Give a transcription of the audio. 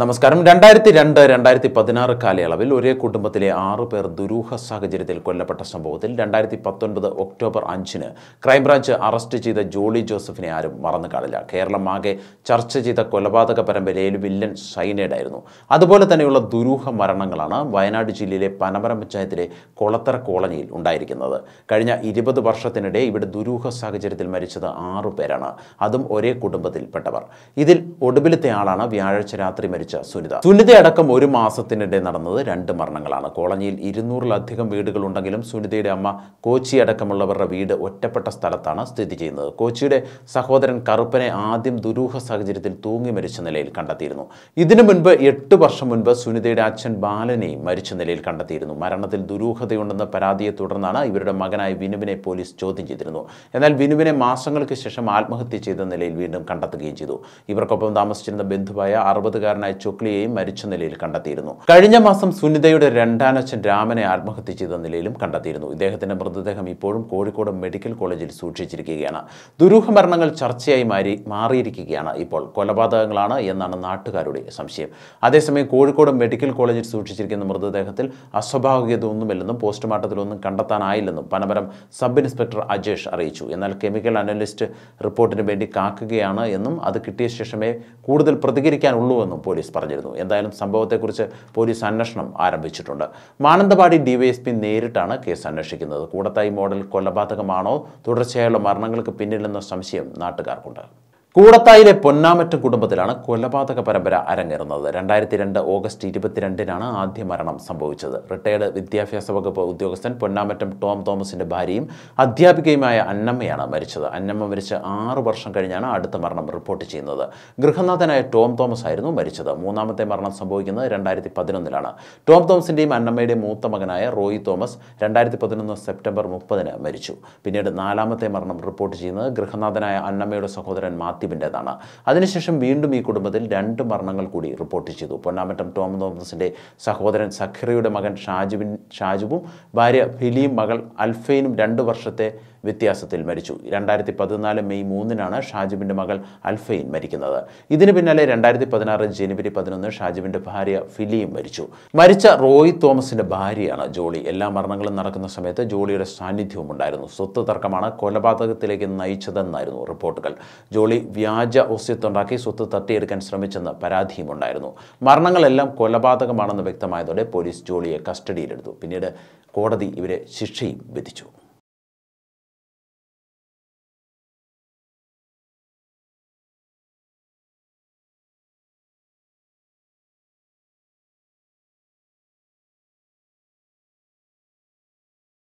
നമസ്കാരം രണ്ടായിരത്തി രണ്ട് രണ്ടായിരത്തി പതിനാറ് കാലയളവിൽ ഒരേ കുടുംബത്തിലെ ആറ് പേർ ദുരൂഹ സാഹചര്യത്തിൽ കൊല്ലപ്പെട്ട സംഭവത്തിൽ രണ്ടായിരത്തി പത്തൊൻപത് ഒക്ടോബർ അഞ്ചിന് ക്രൈംബ്രാഞ്ച് അറസ്റ്റ് ചെയ്ത ജോളി ജോസഫിനെ ആരും മറന്നു കാണില്ല ആകെ ചർച്ച ചെയ്ത കൊലപാതക പരമ്പരയിൽ വില്ലൻ സൈനേഡായിരുന്നു അതുപോലെ തന്നെയുള്ള ദുരൂഹ മരണങ്ങളാണ് വയനാട് ജില്ലയിലെ പനമരം പഞ്ചായത്തിലെ കൊളത്തറ കോളനിയിൽ ഉണ്ടായിരിക്കുന്നത് കഴിഞ്ഞ ഇരുപത് വർഷത്തിനിടെ ഇവിടെ ദുരൂഹ സാഹചര്യത്തിൽ മരിച്ചത് ആറു പേരാണ് അതും ഒരേ കുടുംബത്തിൽപ്പെട്ടവർ ഇതിൽ ഒടുവിലത്തെ ആളാണ് വ്യാഴാഴ്ച രാത്രി മരിച്ച സുനിത സുനിതയടക്കം അടക്കം ഒരു മാസത്തിനിടെ നടന്നത് രണ്ട് മരണങ്ങളാണ് കോളനിയിൽ ഇരുന്നൂറിലധികം വീടുകളുണ്ടെങ്കിലും സുനിതയുടെ അമ്മ കോച്ചി അടക്കമുള്ളവരുടെ വീട് ഒറ്റപ്പെട്ട സ്ഥലത്താണ് സ്ഥിതി ചെയ്യുന്നത് കോച്ചിയുടെ സഹോദരൻ കറുപ്പനെ ആദ്യം ദുരൂഹ സാഹചര്യത്തിൽ തൂങ്ങി മരിച്ച നിലയിൽ കണ്ടെത്തിയിരുന്നു ഇതിനു മുൻപ് എട്ട് വർഷം മുൻപ് സുനിതയുടെ അച്ഛൻ ബാലനെയും മരിച്ച നിലയിൽ കണ്ടെത്തിയിരുന്നു മരണത്തിൽ ദുരൂഹതയുണ്ടെന്ന പരാതിയെ തുടർന്നാണ് ഇവരുടെ മകനായ വിനുവിനെ പോലീസ് ചോദ്യം ചെയ്തിരുന്നു എന്നാൽ വിനുവിനെ മാസങ്ങൾക്ക് ശേഷം ആത്മഹത്യ ചെയ്ത നിലയിൽ വീണ്ടും കണ്ടെത്തുകയും ചെയ്തു ഇവർക്കൊപ്പം താമസിച്ചിരുന്ന ബന്ധുവായ അറുപതുകാരനായ മകനായ ചുക്ലിയെയും മരിച്ച നിലയിൽ കണ്ടെത്തിയിരുന്നു കഴിഞ്ഞ മാസം സുനിതയുടെ രണ്ടാനച്ഛൻ രാമനെ ആത്മഹത്യ ചെയ്ത നിലയിലും കണ്ടെത്തിയിരുന്നു ഇദ്ദേഹത്തിന്റെ മൃതദേഹം ഇപ്പോഴും കോഴിക്കോട് മെഡിക്കൽ കോളേജിൽ സൂക്ഷിച്ചിരിക്കുകയാണ് ദുരൂഹ മരണങ്ങൾ ചർച്ചയായി മാറി മാറിയിരിക്കുകയാണ് ഇപ്പോൾ കൊലപാതകങ്ങളാണ് എന്നാണ് നാട്ടുകാരുടെ സംശയം അതേസമയം കോഴിക്കോട് മെഡിക്കൽ കോളേജിൽ സൂക്ഷിച്ചിരിക്കുന്ന മൃതദേഹത്തിൽ അസ്വാഭാവികതയൊന്നുമില്ലെന്നും പോസ്റ്റ്മോർട്ടത്തിലൊന്നും കണ്ടെത്താനായില്ലെന്നും പനമരം സബ് ഇൻസ്പെക്ടർ അജേഷ് അറിയിച്ചു എന്നാൽ കെമിക്കൽ അനലിസ്റ്റ് റിപ്പോർട്ടിന് വേണ്ടി കാക്കുകയാണ് എന്നും അത് കിട്ടിയ ശേഷമേ കൂടുതൽ പ്രതികരിക്കാനുള്ളൂ എന്നും പോലീസ് പോലീസ് പറഞ്ഞിരുന്നു എന്തായാലും സംഭവത്തെക്കുറിച്ച് പോലീസ് അന്വേഷണം ആരംഭിച്ചിട്ടുണ്ട് മാനന്തവാടി ഡിവൈഎസ്പി നേരിട്ടാണ് കേസ് അന്വേഷിക്കുന്നത് കൂടത്തായി മോഡൽ കൊലപാതകമാണോ തുടർച്ചയായുള്ള മരണങ്ങൾക്ക് പിന്നിലെന്ന സംശയം നാട്ടുകാർക്കുണ്ട് കൂടത്തായിലെ പൊന്നാമറ്റം കുടുംബത്തിലാണ് കൊലപാതക പരമ്പര അരങ്ങേറുന്നത് രണ്ടായിരത്തി രണ്ട് ഓഗസ്റ്റ് ഇരുപത്തിരണ്ടിനാണ് ആദ്യ മരണം സംഭവിച്ചത് റിട്ടയർഡ് വിദ്യാഭ്യാസ വകുപ്പ് ഉദ്യോഗസ്ഥൻ പൊന്നാമറ്റം ടോം തോമസിന്റെ ഭാര്യയും അധ്യാപികയുമായ അന്നമ്മയാണ് മരിച്ചത് അന്നമ്മ മരിച്ച് ആറ് വർഷം കഴിഞ്ഞാണ് അടുത്ത മരണം റിപ്പോർട്ട് ചെയ്യുന്നത് ഗൃഹനാഥനായ ടോം തോമസ് ആയിരുന്നു മരിച്ചത് മൂന്നാമത്തെ മരണം സംഭവിക്കുന്നത് രണ്ടായിരത്തി പതിനൊന്നിലാണ് ടോം തോമസിന്റെയും അന്നമ്മയുടെയും മൂത്ത മകനായ റോയി തോമസ് രണ്ടായിരത്തി പതിനൊന്ന് സെപ്റ്റംബർ മുപ്പതിന് മരിച്ചു പിന്നീട് നാലാമത്തെ മരണം റിപ്പോർട്ട് ചെയ്യുന്നത് ഗൃഹനാഥനായ അന്നമ്മയുടെ സഹോദരൻ മാത്യു മാത്യുവിൻ്റേതാണ് അതിനുശേഷം വീണ്ടും ഈ കുടുംബത്തിൽ രണ്ട് മരണങ്ങൾ കൂടി റിപ്പോർട്ട് ചെയ്തു പൊന്നാമറ്റം ടോം തോമസിൻ്റെ സഹോദരൻ സഖിറയുടെ മകൻ ഷാജുവിൻ ഷാജുവും ഭാര്യ ഫിലിയും മകൾ അൽഫയിനും രണ്ട് വർഷത്തെ വ്യത്യാസത്തിൽ മരിച്ചു രണ്ടായിരത്തി പതിനാല് മെയ് മൂന്നിനാണ് ഷാജിബിൻ്റെ മകൾ അൽഫൈൻ മരിക്കുന്നത് ഇതിന് പിന്നാലെ രണ്ടായിരത്തി പതിനാറ് ജനുവരി പതിനൊന്ന് ഷാജിബിൻ്റെ ഭാര്യ ഫിലിയും മരിച്ചു മരിച്ച റോയ് തോമസിൻ്റെ ഭാര്യയാണ് ജോളി എല്ലാ മരണങ്ങളും നടക്കുന്ന സമയത്ത് ജോളിയുടെ സാന്നിധ്യവും ഉണ്ടായിരുന്നു സ്വത്ത് തർക്കമാണ് കൊലപാതകത്തിലേക്ക് നയിച്ചതെന്നായിരുന്നു റിപ്പോർട്ടുകൾ ജോളി വ്യാജ ഒസ്യത്തുണ്ടാക്കി സ്വത്ത് തട്ടിയെടുക്കാൻ ശ്രമിച്ചെന്ന് ഉണ്ടായിരുന്നു മരണങ്ങളെല്ലാം കൊലപാതകമാണെന്ന് വ്യക്തമായതോടെ പോലീസ് ജോളിയെ കസ്റ്റഡിയിലെടുത്തു പിന്നീട് കോടതി ഇവരെ ശിക്ഷയും വിധിച്ചു